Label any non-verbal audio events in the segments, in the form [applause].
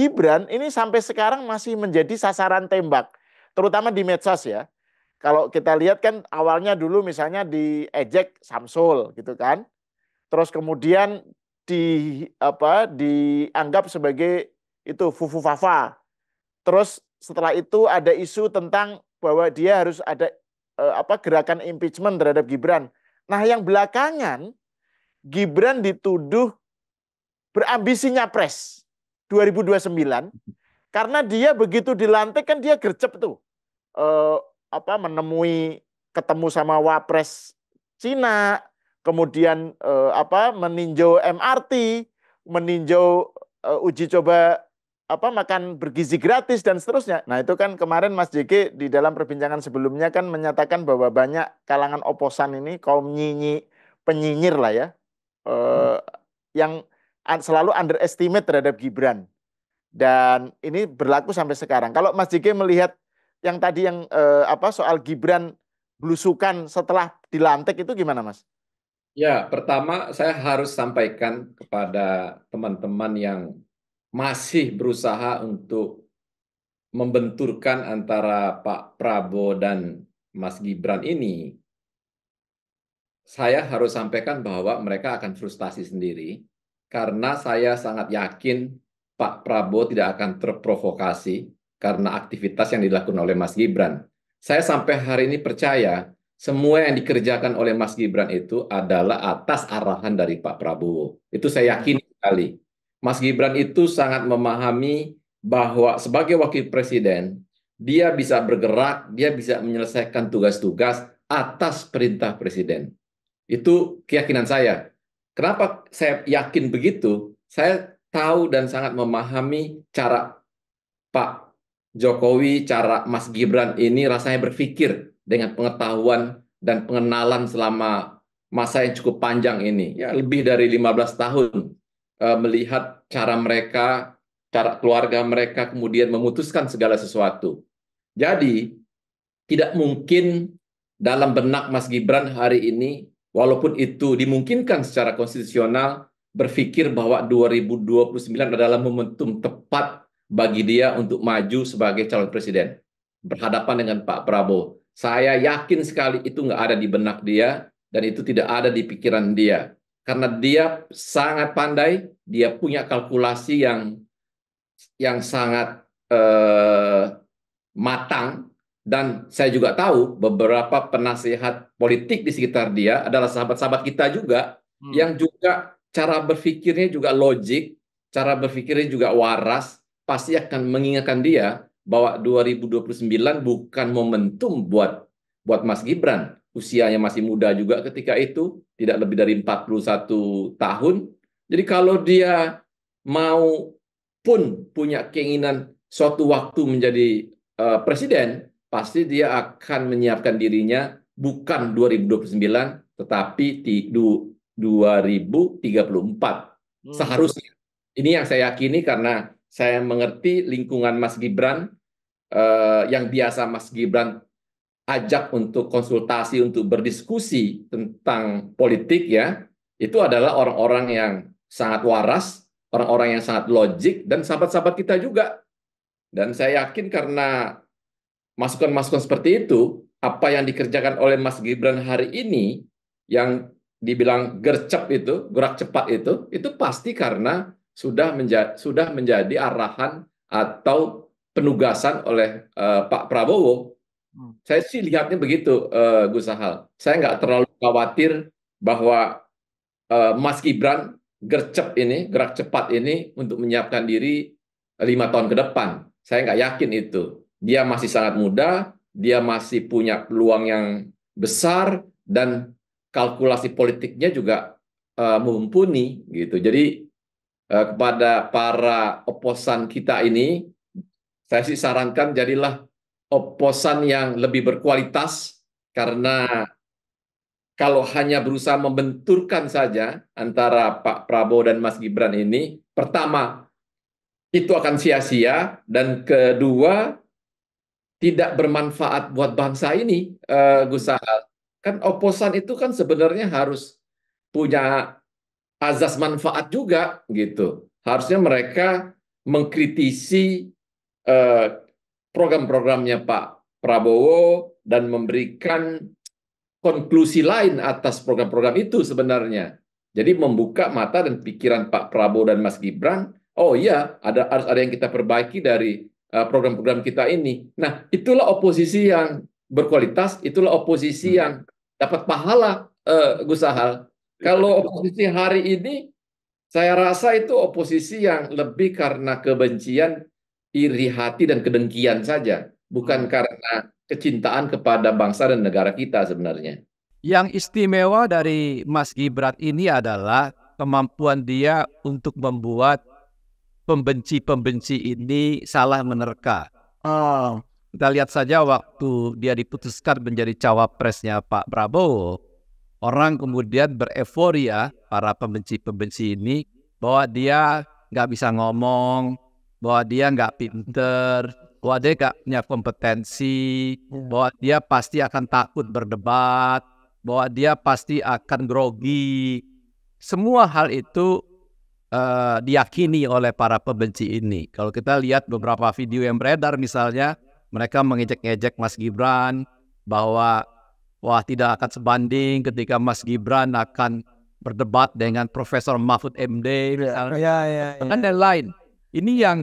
Gibran ini sampai sekarang masih menjadi sasaran tembak, terutama di medsos ya. Kalau kita lihat kan awalnya dulu misalnya diejek Samsul gitu kan. Terus kemudian di apa dianggap sebagai itu fufu fafa. Terus setelah itu ada isu tentang bahwa dia harus ada eh, apa gerakan impeachment terhadap Gibran. Nah, yang belakangan Gibran dituduh berambisi nyapres. 2029 karena dia begitu dilantik kan dia gercep tuh eh, apa menemui ketemu sama wapres Cina kemudian eh, apa meninjau MRT meninjau eh, uji coba apa makan bergizi gratis dan seterusnya nah itu kan kemarin Mas JK di dalam perbincangan sebelumnya kan menyatakan bahwa banyak kalangan oposan ini kaum nyinyi penyinyir lah ya eh, yang selalu underestimate terhadap Gibran. Dan ini berlaku sampai sekarang. Kalau Mas JK melihat yang tadi yang eh, apa soal Gibran blusukan setelah dilantik itu gimana, Mas? Ya, pertama saya harus sampaikan kepada teman-teman yang masih berusaha untuk membenturkan antara Pak Prabowo dan Mas Gibran ini. Saya harus sampaikan bahwa mereka akan frustasi sendiri karena saya sangat yakin Pak Prabowo tidak akan terprovokasi karena aktivitas yang dilakukan oleh Mas Gibran. Saya sampai hari ini percaya semua yang dikerjakan oleh Mas Gibran itu adalah atas arahan dari Pak Prabowo. Itu saya hmm. yakin sekali. Mas Gibran itu sangat memahami bahwa sebagai wakil presiden, dia bisa bergerak, dia bisa menyelesaikan tugas-tugas atas perintah presiden. Itu keyakinan saya. Kenapa saya yakin begitu? Saya tahu dan sangat memahami cara Pak Jokowi, cara Mas Gibran ini rasanya berpikir dengan pengetahuan dan pengenalan selama masa yang cukup panjang ini, ya lebih dari 15 tahun uh, melihat cara mereka, cara keluarga mereka kemudian memutuskan segala sesuatu. Jadi tidak mungkin dalam benak Mas Gibran hari ini walaupun itu dimungkinkan secara konstitusional, berpikir bahwa 2029 adalah momentum tepat bagi dia untuk maju sebagai calon presiden. Berhadapan dengan Pak Prabowo. Saya yakin sekali itu nggak ada di benak dia, dan itu tidak ada di pikiran dia. Karena dia sangat pandai, dia punya kalkulasi yang yang sangat eh, matang, dan saya juga tahu beberapa penasehat politik di sekitar dia adalah sahabat-sahabat kita juga hmm. yang juga cara berpikirnya juga logik, cara berpikirnya juga waras, pasti akan mengingatkan dia bahwa 2029 bukan momentum buat buat Mas Gibran. Usianya masih muda juga ketika itu, tidak lebih dari 41 tahun. Jadi kalau dia mau pun punya keinginan suatu waktu menjadi uh, presiden, pasti dia akan menyiapkan dirinya bukan 2029 tetapi 2034 hmm. seharusnya. Ini yang saya yakini karena saya mengerti lingkungan Mas Gibran eh, yang biasa Mas Gibran ajak untuk konsultasi untuk berdiskusi tentang politik ya itu adalah orang-orang yang sangat waras, orang-orang yang sangat logik dan sahabat-sahabat kita juga. Dan saya yakin karena masukan-masukan seperti itu, apa yang dikerjakan oleh Mas Gibran hari ini yang dibilang gercep itu, gerak cepat itu, itu pasti karena sudah menjadi sudah menjadi arahan atau penugasan oleh uh, Pak Prabowo. Hmm. Saya sih lihatnya begitu, uh, Gus Sahal. Saya nggak terlalu khawatir bahwa uh, Mas Gibran gercep ini, gerak cepat ini untuk menyiapkan diri lima tahun ke depan. Saya nggak yakin itu dia masih sangat muda, dia masih punya peluang yang besar dan kalkulasi politiknya juga uh, mumpuni gitu. Jadi uh, kepada para oposan kita ini saya sih sarankan jadilah oposan yang lebih berkualitas karena kalau hanya berusaha membenturkan saja antara Pak Prabowo dan Mas Gibran ini pertama itu akan sia-sia dan kedua tidak bermanfaat buat bangsa ini, uh, Gus Sahal. Kan oposan itu kan sebenarnya harus punya azas manfaat juga gitu. Harusnya mereka mengkritisi uh, program-programnya Pak Prabowo dan memberikan konklusi lain atas program-program itu sebenarnya. Jadi membuka mata dan pikiran Pak Prabowo dan Mas Gibran, oh iya ada harus ada yang kita perbaiki dari Eh, program-program kita ini. Nah, itulah oposisi yang berkualitas, itulah oposisi hmm. yang dapat pahala uh, Gus Ya, Kalau oposisi hari ini saya rasa itu oposisi yang lebih karena kebencian, iri hati dan kedengkian saja, bukan hmm. karena kecintaan kepada bangsa dan negara kita sebenarnya. Yang istimewa dari Mas Gibran ini adalah kemampuan dia untuk membuat pembenci-pembenci ini salah menerka. Oh. Kita lihat saja waktu dia diputuskan menjadi cawapresnya Pak Prabowo, orang kemudian bereforia para pembenci-pembenci ini bahwa dia nggak bisa ngomong, bahwa dia nggak pinter, bahwa dia nggak punya kompetensi, ya. bahwa dia pasti akan takut berdebat, bahwa dia pasti akan grogi. Semua hal itu uh, diyakini oleh para pembenci ini. Kalau kita lihat beberapa video yang beredar misalnya mereka mengejek-ngejek Mas Gibran bahwa wah tidak akan sebanding ketika Mas Gibran akan berdebat dengan Profesor Mahfud MD misalnya ya, ya, ya. dan lain-lain. Ini yang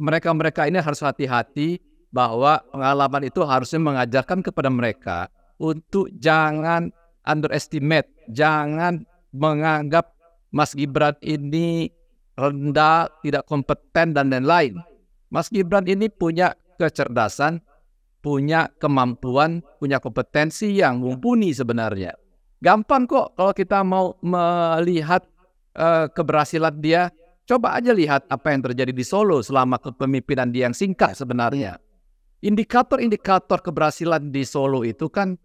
mereka-mereka ini harus hati-hati bahwa pengalaman itu harusnya mengajarkan kepada mereka untuk jangan underestimate, jangan menganggap Mas Gibran ini rendah, tidak kompeten dan lain-lain. Mas Gibran ini punya kecerdasan, punya kemampuan, punya kompetensi yang mumpuni sebenarnya. Gampang kok kalau kita mau melihat uh, keberhasilan dia, coba aja lihat apa yang terjadi di Solo selama kepemimpinan dia yang singkat sebenarnya. Indikator-indikator keberhasilan di Solo itu kan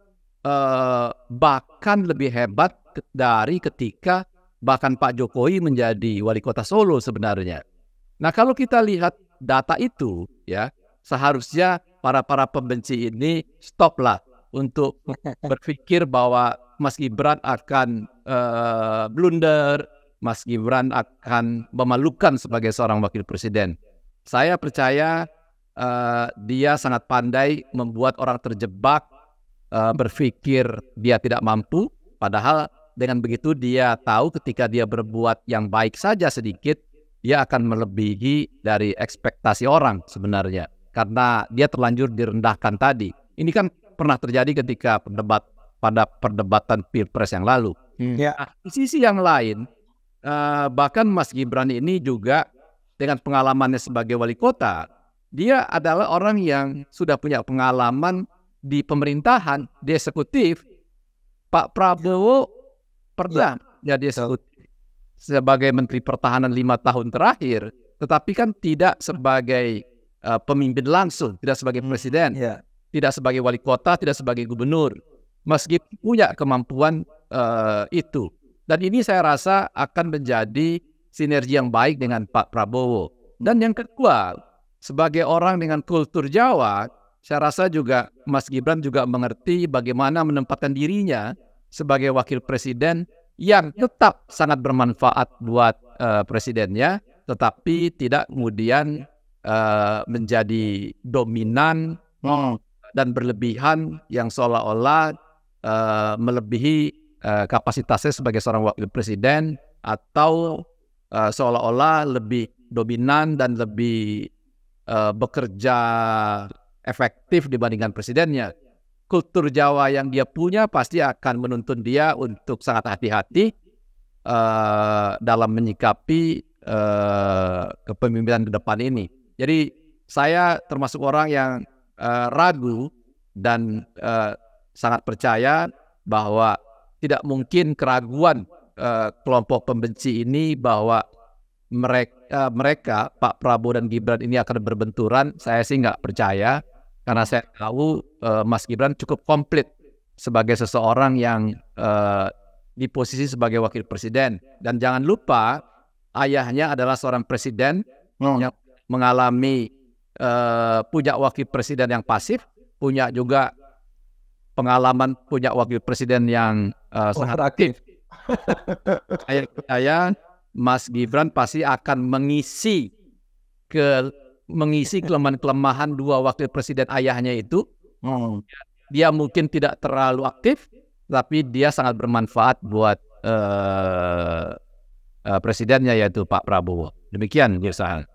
uh, bahkan lebih hebat dari ketika bahkan Pak Jokowi menjadi wali kota Solo sebenarnya. Nah kalau kita lihat data itu ya seharusnya para para pembenci ini stoplah untuk [laughs] berpikir bahwa Mas Gibran akan uh, blunder, Mas Gibran akan memalukan sebagai seorang wakil presiden. Saya percaya uh, dia sangat pandai membuat orang terjebak uh, berpikir dia tidak mampu, padahal dengan begitu dia tahu ketika dia berbuat yang baik saja sedikit, dia akan melebihi dari ekspektasi orang sebenarnya. Karena dia terlanjur direndahkan tadi. Ini kan pernah terjadi ketika perdebat pada perdebatan pilpres yang lalu. Hmm. Ya. Nah, di sisi yang lain, eh, bahkan Mas Gibran ini juga dengan pengalamannya sebagai wali kota, dia adalah orang yang sudah punya pengalaman di pemerintahan, di eksekutif. Pak Prabowo pernah iya. ya. jadi sebut sebagai Menteri Pertahanan lima tahun terakhir, tetapi kan tidak sebagai uh, pemimpin langsung, tidak sebagai hmm, presiden, ya. tidak sebagai wali kota, tidak sebagai gubernur, meskipun punya kemampuan uh, itu. Dan ini saya rasa akan menjadi sinergi yang baik dengan Pak Prabowo. Dan yang kedua, sebagai orang dengan kultur Jawa, saya rasa juga Mas Gibran juga mengerti bagaimana menempatkan dirinya sebagai wakil presiden yang tetap sangat bermanfaat buat uh, presidennya, tetapi tidak kemudian uh, menjadi dominan hmm. dan berlebihan yang seolah-olah uh, melebihi uh, kapasitasnya sebagai seorang wakil presiden atau uh, seolah-olah lebih dominan dan lebih uh, bekerja efektif dibandingkan presidennya kultur Jawa yang dia punya pasti akan menuntun dia untuk sangat hati-hati uh, dalam menyikapi uh, kepemimpinan ke depan ini. Jadi saya termasuk orang yang uh, ragu dan uh, sangat percaya bahwa tidak mungkin keraguan uh, kelompok pembenci ini bahwa mereka, uh, mereka Pak Prabowo dan Gibran ini akan berbenturan. Saya sih nggak percaya karena saya tahu uh, Mas Gibran cukup komplit sebagai seseorang yang uh, di posisi sebagai wakil presiden. Dan jangan lupa ayahnya adalah seorang presiden oh. yang mengalami uh, eh, punya wakil presiden yang pasif, punya juga pengalaman punya wakil presiden yang uh, sangat oh, aktif. [laughs] saya percaya Mas Gibran pasti akan mengisi ke mengisi kelemahan-kelemahan dua wakil presiden ayahnya itu. Hmm. Dia mungkin tidak terlalu aktif, tapi dia sangat bermanfaat buat uh, uh, presidennya yaitu Pak Prabowo. Demikian, Gus Sahal.